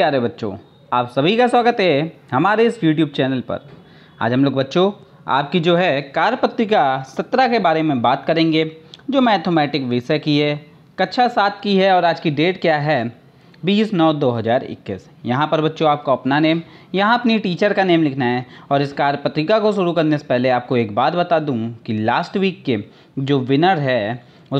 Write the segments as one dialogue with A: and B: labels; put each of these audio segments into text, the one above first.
A: प्यारे बच्चों आप सभी का स्वागत है हमारे इस YouTube चैनल पर आज हम लोग बच्चों आपकी जो है कार पत्रिका सत्रह के बारे में बात करेंगे जो मैथमेटिक विषय की है कक्षा सात की है और आज की डेट क्या है बीस नौ दो हज़ार इक्कीस यहाँ पर बच्चों आपको अपना नेम यहाँ अपनी टीचर का नेम लिखना है और इस कार पत्रिका को शुरू करने से पहले आपको एक बात बता दूँ कि लास्ट वीक के जो विनर है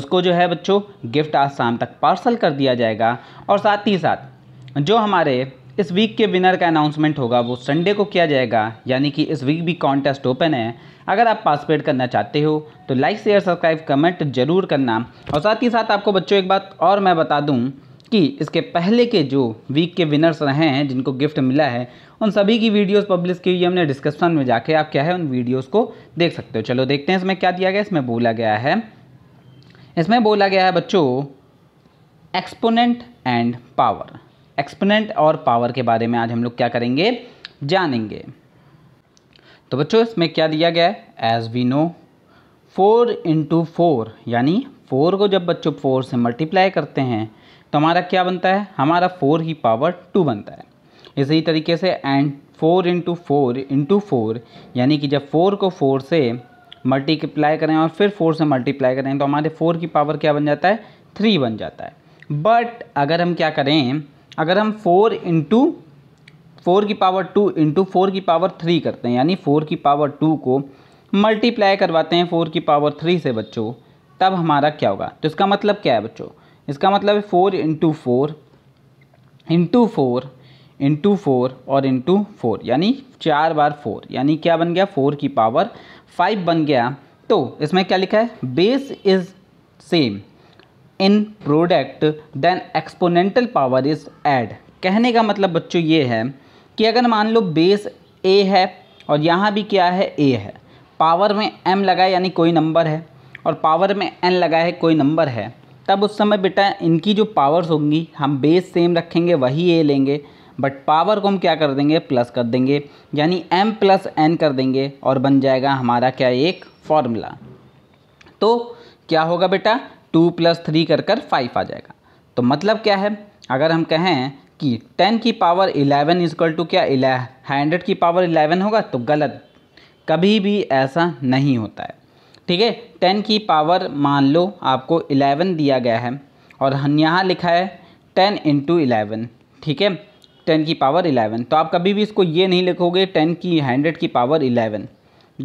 A: उसको जो है बच्चों गिफ्ट आज शाम तक पार्सल कर दिया जाएगा और साथ ही साथ जो हमारे इस वीक के विनर का अनाउंसमेंट होगा वो संडे को किया जाएगा यानी कि इस वीक भी कॉन्टेस्ट ओपन है अगर आप पार्टिसिपेट करना चाहते हो तो लाइक शेयर सब्सक्राइब कमेंट जरूर करना और साथ ही साथ आपको बच्चों एक बात और मैं बता दूं कि इसके पहले के जो वीक के विनर्स रहे हैं जिनको गिफ्ट मिला है उन सभी की वीडियोस पब्लिश की हुई हमने डिस्क्रिप्शन में जाके आप क्या है उन वीडियोस को देख सकते हो चलो देखते हैं इसमें क्या दिया गया इसमें बोला गया है इसमें बोला गया है बच्चों एक्सपोनेंट एंड पावर एक्सपोनेंट और पावर के बारे में आज हम लोग क्या करेंगे जानेंगे तो बच्चों इसमें क्या दिया गया है as we know four into four यानी फोर को जब बच्चों फोर से मल्टीप्लाई करते हैं तो हमारा क्या बनता है हमारा फोर की पावर टू बनता है इसी तरीके से and four into four into four यानी कि जब फोर को फोर से मल्टीप्लाई करें और फिर फोर से मल्टीप्लाई करें तो हमारे फोर की पावर क्या बन जाता है थ्री बन जाता है बट अगर हम क्या करें अगर हम फोर इंटू फोर की पावर टू इंटू फोर की पावर थ्री करते हैं यानी फोर की पावर टू को मल्टीप्लाई करवाते हैं फोर की पावर थ्री से बच्चों तब हमारा क्या होगा तो इसका मतलब क्या है बच्चों इसका मतलब है four into four into four into four और इंटू फोर यानी चार बार फोर यानी क्या बन गया फोर की पावर फाइव बन गया तो इसमें क्या लिखा है base is same in product then exponential power is add कहने का मतलब बच्चों ये है कि अगर मान लो बेस ए है और यहाँ भी क्या है ए है पावर में एम लगा है यानी कोई नंबर है और पावर में एन लगा है कोई नंबर है तब उस समय बेटा इनकी जो पावर्स होंगी हम बेस सेम रखेंगे वही ए लेंगे बट पावर को हम क्या कर देंगे प्लस कर देंगे यानी एम प्लस एन कर देंगे और बन जाएगा हमारा क्या एक फॉर्मूला तो क्या होगा बेटा टू प्लस थ्री कर कर फाइव आ जाएगा तो मतलब क्या है अगर हम कहें कि टेन की पावर इलेवन इजक्ल टू क्या हंड्रेड की पावर इलेवन होगा तो गलत कभी भी ऐसा नहीं होता है ठीक है टेन की पावर मान लो आपको इलेवन दिया गया है और यहाँ लिखा है टेन इंटू इलेवन ठीक है टेन की पावर इलेवन तो आप कभी भी इसको ये नहीं लिखोगे टेन की हंड्रेड की पावर इलेवन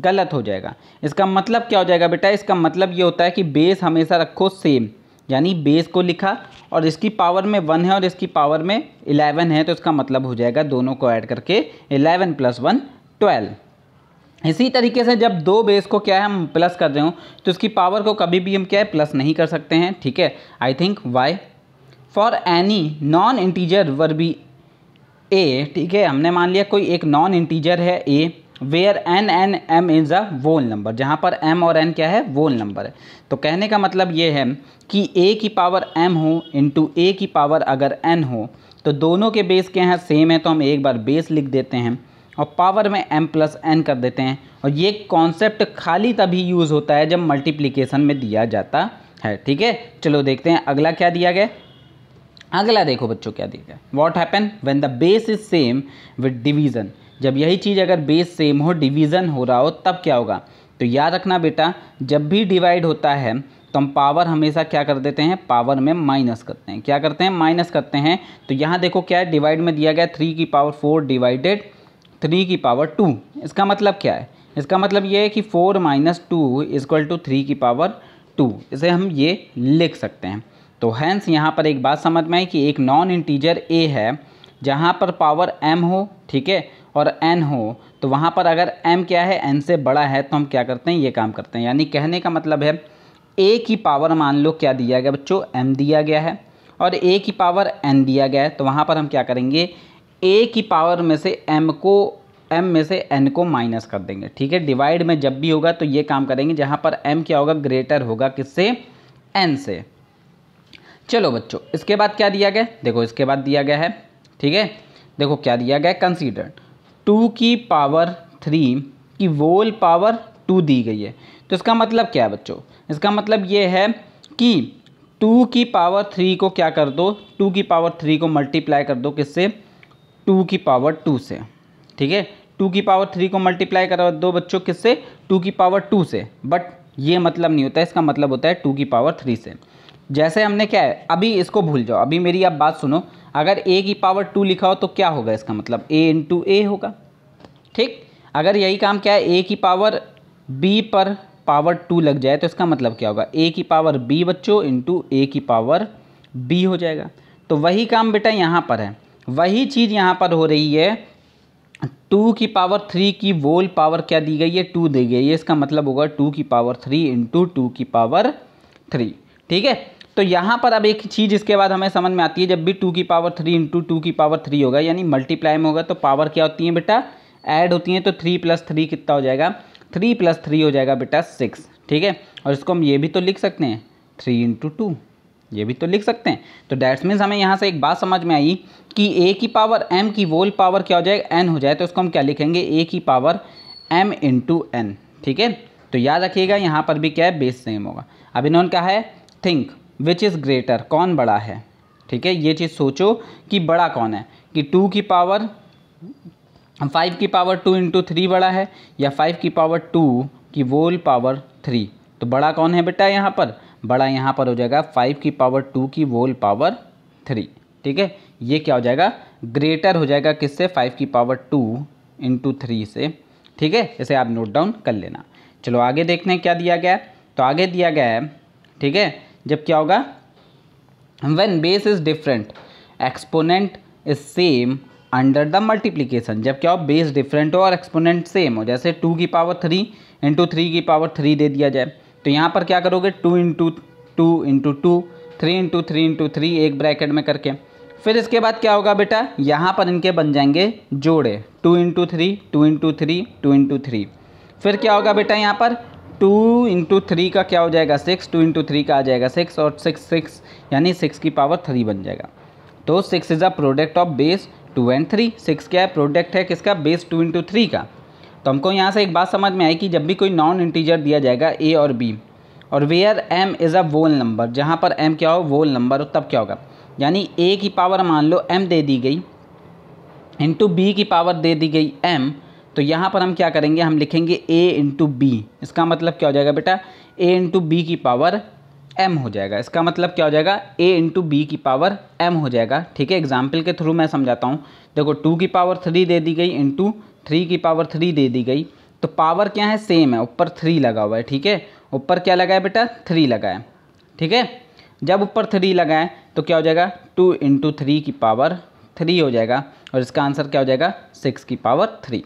A: गलत हो जाएगा इसका मतलब क्या हो जाएगा बेटा इसका मतलब ये होता है कि बेस हमेशा रखो सेम यानी बेस को लिखा और इसकी पावर में वन है और इसकी पावर में इलेवन है तो इसका मतलब हो जाएगा दोनों को ऐड करके इलेवन प्लस वन ट्वेल्व इसी तरीके से जब दो बेस को क्या है हम प्लस कर रहे हो तो इसकी पावर को कभी भी हम क्या है प्लस नहीं कर सकते हैं ठीक है I think why for any non integer where B A ठीक है हमने मान लिया कोई एक नॉन इंटीजर है A where N N M is a whole number जहाँ पर एम और एन क्या है वोल नंबर है तो कहने का मतलब ये है कि ए की पावर एम हो इंटू ए की पावर अगर एन हो तो दोनों के बेस के यहाँ सेम है तो हम एक बार बेस लिख देते हैं और पावर में एम प्लस एन कर देते हैं और ये कॉन्सेप्ट खाली तभी यूज़ होता है जब मल्टीप्लीकेशन में दिया जाता है ठीक है चलो देखते हैं अगला क्या दिया गया अगला देखो बच्चों क्या दिया गया what happen when the base is same with division जब यही चीज़ अगर बेस सेम हो डिवीज़न हो रहा हो तब क्या होगा तो याद रखना बेटा जब भी डिवाइड होता है तो हम पावर हमेशा क्या कर देते हैं पावर में माइनस करते हैं क्या करते हैं माइनस करते हैं तो यहाँ देखो क्या है डिवाइड में दिया गया थ्री की पावर फोर डिवाइडेड थ्री की पावर टू इसका मतलब क्या है इसका मतलब ये है कि four minus two equal to three की पावर टू इसे हम ये लिख सकते हैं तो हैंस यहाँ पर एक बात समझ में आई कि एक नॉन इंटीजर ए है जहाँ पर पावर एम हो ठीक है और एन हो तो वहाँ पर अगर एम क्या है एन से बड़ा है तो हम क्या करते हैं ये काम करते हैं यानी कहने का मतलब है ए की पावर मान लो क्या दिया गया बच्चों एम दिया गया है और ए की पावर एन दिया गया है तो वहाँ पर हम क्या करेंगे ए की पावर में से एम को एम में से एन को माइनस कर देंगे ठीक है डिवाइड में जब भी होगा तो ये काम करेंगे जहाँ पर एम क्या होगा ग्रेटर होगा किससे एन से चलो बच्चों इसके बाद क्या दिया गया देखो इसके बाद दिया गया है ठीक है देखो क्या दिया गया कंसीडर्ड टू की पावर थ्री की वोल पावर टू दी गई है तो इसका मतलब क्या है बच्चों इसका मतलब ये है कि टू की पावर थ्री को क्या कर दो टू की पावर थ्री को मल्टीप्लाई कर दो किससे टू की पावर टू से ठीक है टू की पावर थ्री को मल्टीप्लाई कर दो बच्चों किससे टू की पावर टू से बट ये मतलब नहीं होता इसका मतलब होता है टू की पावर थ्री से जैसे हमने क्या है अभी इसको भूल जाओ अभी मेरी आप बात सुनो अगर ए की पावर टू लिखा हो तो क्या होगा इसका मतलब ए इंटू ए होगा ठीक अगर यही काम क्या है ए की पावर बी पर पावर टू लग जाए तो इसका मतलब क्या होगा ए की पावर बी बच्चों इंटू ए की पावर बी हो जाएगा तो वही काम बेटा यहाँ पर है वही चीज़ यहाँ पर हो रही है टू की पावर थ्री की वोल पावर क्या दी गई है टू दी गई है इसका मतलब होगा टू की पावर थ्री इंटू टू की पावर थ्री ठीक है तो यहाँ पर अब एक चीज़ इसके बाद हमें समझ में आती है जब भी टू की पावर थ्री इंटू टू की पावर थ्री होगा यानी मल्टीप्लाई में होगा तो पावर क्या होती है बेटा ऐड होती हैं तो थ्री प्लस थ्री कितना हो जाएगा थ्री प्लस थ्री हो जाएगा बेटा सिक्स ठीक है और इसको हम ये भी तो लिख सकते हैं थ्री इंटू टू ये भी तो लिख सकते हैं तो डैट्स मीन्स हमें यहाँ से एक बात समझ में आई कि ए की पावर एम की वोल पावर क्या हो जाएगा एन हो जाए तो उसको हम क्या लिखेंगे ए की पावर एम इंटू एन ठीक है तो याद रखिएगा यहाँ पर भी क्या है बेस सेम होगा अब इन्होंने कहा है थिंक विच इज़ ग्रेटर कौन बड़ा है ठीक है ये चीज़ सोचो कि बड़ा कौन है कि टू की पावर फाइव की पावर टू इंटू थ्री बड़ा है या फाइव की पावर टू की वोल पावर थ्री तो बड़ा कौन है बेटा यहाँ पर बड़ा यहाँ पर हो जाएगा फाइव की पावर टू की वोल पावर थ्री ठीक है ये क्या हो जाएगा ग्रेटर हो जाएगा किससे फाइव की पावर टू इंटू थ्री से ठीक है इसे आप नोट डाउन कर लेना चलो आगे देखते हैं क्या दिया गया है तो आगे दिया गया है ठीक है जब क्या होगा when base is different exponent is same under the multiplication जब क्या हो बेस डिफरेंट हो और एक्सपोनेंट सेम हो जैसे टू की पावर थ्री इंटू थ्री की पावर थ्री दे दिया जाए तो यहाँ पर क्या करोगे two into two into two three into three into three एक ब्रैकेट में करके फिर इसके बाद क्या होगा बेटा यहाँ पर इनके बन जाएंगे जोड़े two into three two into three two into three फिर क्या होगा बेटा यहाँ पर टू इंटू थ्री का क्या हो जाएगा सिक्स टू इंटू थ्री का आ जाएगा सिक्स और सिक्स सिक्स यानी सिक्स की पावर थ्री बन जाएगा तो six is a product of base two and three six क्या है प्रोडक्ट है किसका बेस टू इंटू थ्री का तो हमको यहाँ से एक बात समझ में आई कि जब भी कोई नॉन इंटीजर दिया जाएगा ए और बी और where M is a whole number जहाँ पर एम क्या हो वोल नंबर हो तब क्या होगा यानी ए की पावर मान लो एम दे दी गई इंटू बी की पावर दे दी गई एम तो यहाँ पर हम क्या करेंगे हम लिखेंगे ए इंटू बी इसका मतलब क्या हो जाएगा बेटा ए इंटू बी की पावर एम हो जाएगा इसका मतलब क्या हो जाएगा ए इंटू बी की पावर एम हो जाएगा ठीक है एग्जाम्पल के थ्रू मैं समझाता हूँ देखो टू की पावर थ्री दे दी गई इंटू थ्री की पावर थ्री दे दी गई तो पावर क्या है सेम है ऊपर थ्री लगा हुआ है ठीक है ऊपर क्या लगा है बेटा थ्री लगा है ठीक है जब ऊपर थ्री लगाएं तो क्या हो जाएगा टू इंटू थ्री की पावर थ्री हो जाएगा और इसका आंसर क्या हो जाएगा सिक्स की पावर थ्री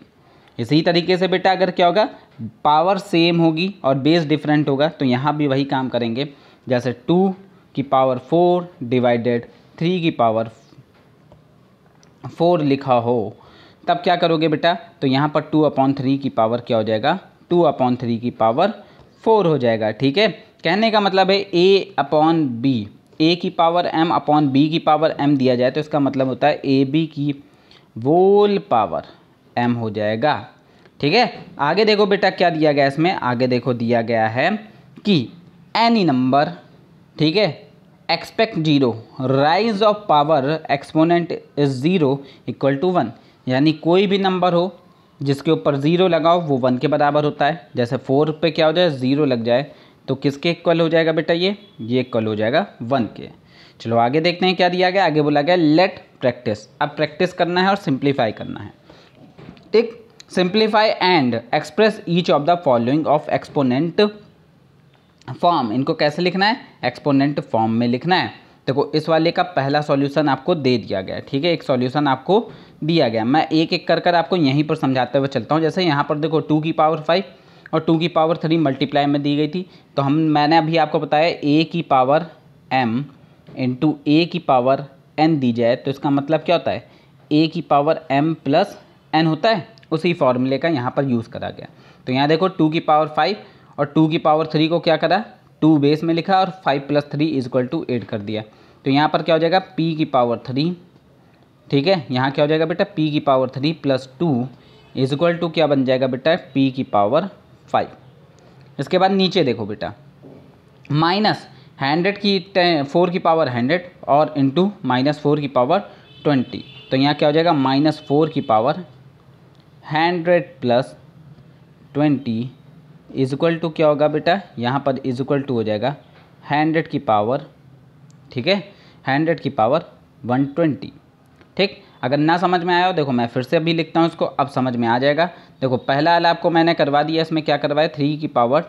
A: इसी तरीके से बेटा अगर क्या होगा पावर सेम होगी और बेस डिफरेंट होगा तो यहाँ भी वही काम करेंगे जैसे टू की पावर फोर डिवाइडेड थ्री की पावर फोर लिखा हो तब क्या करोगे बेटा तो यहाँ पर टू अपॉन थ्री की पावर क्या हो जाएगा टू अपॉन थ्री की पावर फोर हो जाएगा ठीक है कहने का मतलब है ए अपॉन बी ए की पावर एम अपॉन बी की पावर एम दिया जाए तो इसका मतलब होता है ए बी की वोल पावर एम हो जाएगा ठीक है आगे देखो बेटा क्या दिया गया इसमें आगे देखो दिया गया है कि एनी नंबर ठीक है expect zero raise of power exponent is zero equal to one यानी कोई भी नंबर हो जिसके ऊपर ज़ीरो लगाओ वो वन के बराबर होता है जैसे फोर पे क्या हो जाए ज़ीरो लग जाए तो किसके इक्वल हो जाएगा बेटा ये ये इक्वल हो जाएगा वन के चलो आगे देखते हैं क्या दिया गया आगे बोला गया लेट प्रैक्टिस अब प्रैक्टिस करना है और सिंप्लीफाई करना है ठीक simplify and express each of the following of exponent form इनको कैसे लिखना है एक्सपोनेंट फॉर्म में लिखना है देखो इस वाले का पहला सॉल्यूशन आपको दे दिया गया ठीक है एक सॉल्यूशन आपको दिया गया मैं एक एक कर कर आपको यहीं पर समझाते हुए चलता हूँ जैसे यहाँ पर देखो टू की पावर फाइव और टू की पावर थ्री मल्टीप्लाई में दी गई थी तो हम मैंने अभी आपको बताया ए की पावर एम इंटू ए की पावर एन दी जाए तो इसका मतलब क्या होता है ए की पावर एम प्लस एन होता है उसी फॉर्मूले का यहाँ पर यूज़ करा गया तो यहाँ देखो टू की पावर फाइव और टू की पावर थ्री को क्या करा टू बेस में लिखा और five plus three is equal to eight कर दिया तो यहाँ पर क्या हो जाएगा पी की पावर थ्री ठीक है यहाँ क्या हो जाएगा बेटा पी की power three plus two is equal to क्या बन जाएगा बेटा पी की पावर फाइव इसके बाद नीचे देखो बेटा माइनस हंड्रेड की फोर की पावर हंड्रेड और इंटू माइनस फोर की पावर ट्वेंटी तो यहाँ क्या हो जाएगा माइनस फोर की power hundred plus twenty is equal to क्या होगा बेटा यहाँ पर इज इक्वल टू हो जाएगा हंड्रेड की पावर ठीक है हंड्रेड की पावर वन ट्वेंटी ठीक अगर ना समझ में आया हो देखो मैं फिर से अभी लिखता हूँ इसको अब समझ में आ जाएगा देखो पहला वाला आपको मैंने करवा दिया इसमें क्या करवाया थ्री की पावर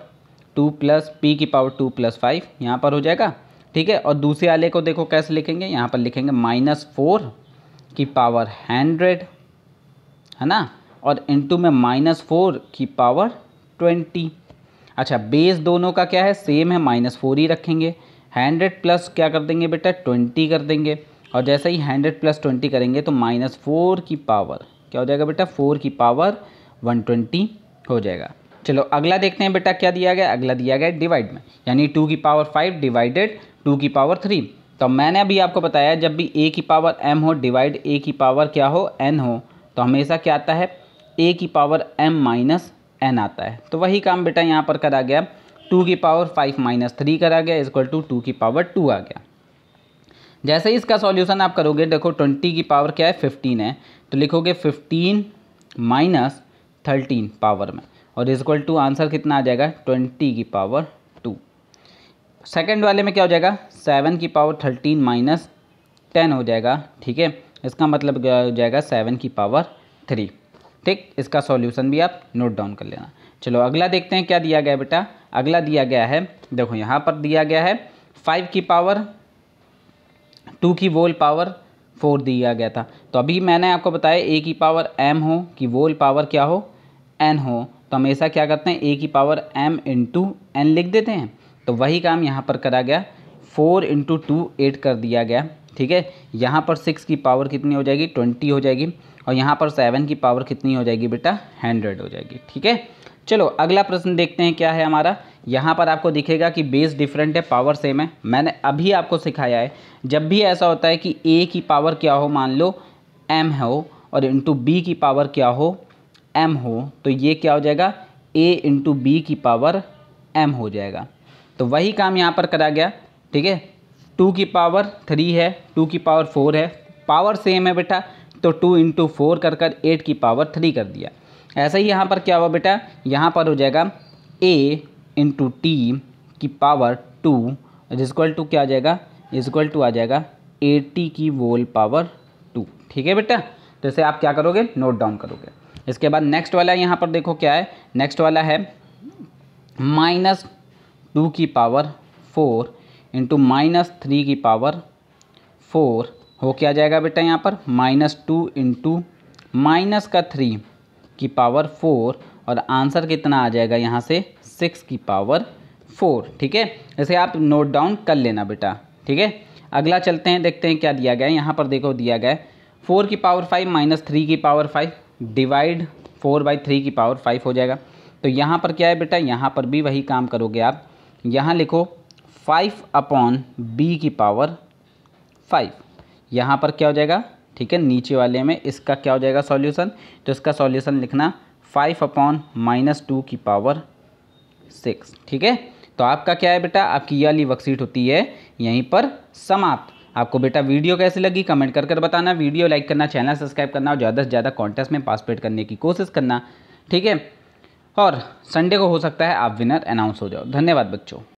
A: टू प्लस पी की पावर टू प्लस फाइव यहाँ पर हो जाएगा ठीक है और दूसरे वाले को देखो कैसे लिखेंगे यहाँ पर लिखेंगे माइनस फोर की पावर हंड्रेड है ना और इंटू में माइनस फोर की पावर ट्वेंटी अच्छा बेस दोनों का क्या है सेम है माइनस फोर ही रखेंगे हंड्रेड प्लस क्या कर देंगे बेटा ट्वेंटी कर देंगे और जैसे ही हंड्रेड प्लस ट्वेंटी करेंगे तो माइनस फोर की पावर क्या हो जाएगा बेटा फोर की पावर वन ट्वेंटी हो जाएगा चलो अगला देखते हैं बेटा क्या दिया गया अगला दिया गया डिवाइड में यानी टू की पावर फाइव डिवाइडेड टू की पावर थ्री तो मैंने अभी आपको बताया जब भी ए की पावर एम हो डिवाइड ए की पावर क्या हो एन हो तो हमेशा क्या आता है ए की पावर एम माइनस एन आता है तो वही काम बेटा यहाँ पर करा गया टू की पावर फाइव माइनस थ्री करा गया इजक्ल टू टू की पावर टू आ गया जैसे ही इसका सॉल्यूशन आप करोगे देखो ट्वेंटी की पावर क्या है फिफ्टीन है तो लिखोगे फिफ्टीन माइनस थर्टीन पावर में और इजक्ल टू आंसर कितना आ जाएगा ट्वेंटी की पावर टू सेकेंड वाले में क्या हो जाएगा सेवन की पावर थर्टीन माइनस टेन हो जाएगा ठीक है इसका मतलब क्या हो जाएगा सेवन की पावर थ्री ठीक इसका सॉल्यूशन भी आप नोट डाउन कर लेना चलो अगला देखते हैं क्या दिया गया बेटा अगला दिया गया है देखो यहाँ पर दिया गया है फाइव की पावर टू की वोल पावर फोर दिया गया था तो अभी मैंने आपको बताया ए की पावर एम हो कि वोल पावर क्या हो एन हो तो हमेशा क्या करते हैं ए की पावर एम इंटू एन लिख देते हैं तो वही काम यहाँ पर करा गया फोर इंटू टू एट कर दिया गया ठीक है यहाँ पर सिक्स की पावर कितनी हो जाएगी ट्वेंटी हो जाएगी और यहाँ पर सेवन की पावर कितनी हो जाएगी बेटा हंड्रेड हो जाएगी ठीक है चलो अगला प्रश्न देखते हैं क्या है हमारा यहाँ पर आपको दिखेगा कि बेस डिफरेंट है पावर सेम है मैंने अभी आपको सिखाया है जब भी ऐसा होता है कि ए की पावर क्या हो मान लो एम हो और इंटू बी की पावर क्या हो एम हो तो ये क्या हो जाएगा ए इंटू बी की पावर एम हो जाएगा तो वही काम यहाँ पर करा गया ठीक है टू की पावर थ्री है टू की पावर फोर है पावर सेम है बेटा तो टू इंटू फोर कर कर एट की पावर थ्री कर दिया ऐसे ही यहाँ पर क्या हुआ बेटा यहाँ पर हो जाएगा ए इंटू टी की पावर टू इजक्ल टू क्या आ जाएगा इज टू आ जाएगा एटी की वोल पावर टू ठीक है बेटा तो इसे आप क्या करोगे नोट डाउन करोगे इसके बाद नेक्स्ट वाला यहाँ पर देखो क्या है नेक्स्ट वाला है माइनस टू की power four into minus three की पावर फोर वो क्या जाएगा बेटा यहाँ पर माइनस टू इंटू माइनस का थ्री की पावर फोर और आंसर कितना आ जाएगा यहाँ से सिक्स की पावर फोर ठीक है इसे आप नोट डाउन कर लेना बेटा ठीक है अगला चलते हैं देखते हैं क्या दिया गया है यहाँ पर देखो दिया गया है फोर की पावर फाइव माइनस थ्री की power five divide four by three की पावर फाइव हो जाएगा तो यहाँ पर क्या है बेटा यहाँ पर भी वही काम करोगे आप यहाँ लिखो फाइव अपॉन बी की पावर फाइव यहाँ पर क्या हो जाएगा ठीक है नीचे वाले में इसका क्या हो जाएगा सॉल्यूशन तो इसका सॉल्यूशन लिखना फाइव अपॉन माइनस टू की पावर सिक्स ठीक है तो आपका क्या है बेटा आपकी ये वाली वर्कशीट होती है यहीं पर समाप्त आपको बेटा वीडियो कैसी लगी कमेंट कर कर बताना वीडियो लाइक करना चैनल सब्सक्राइब करना और ज़्यादा से ज़्यादा कॉन्टेस्ट में पार्टिसिपेट करने की कोशिश करना ठीक है और संडे को हो सकता है आप विनर अनाउंस हो जाओ धन्यवाद बच्चों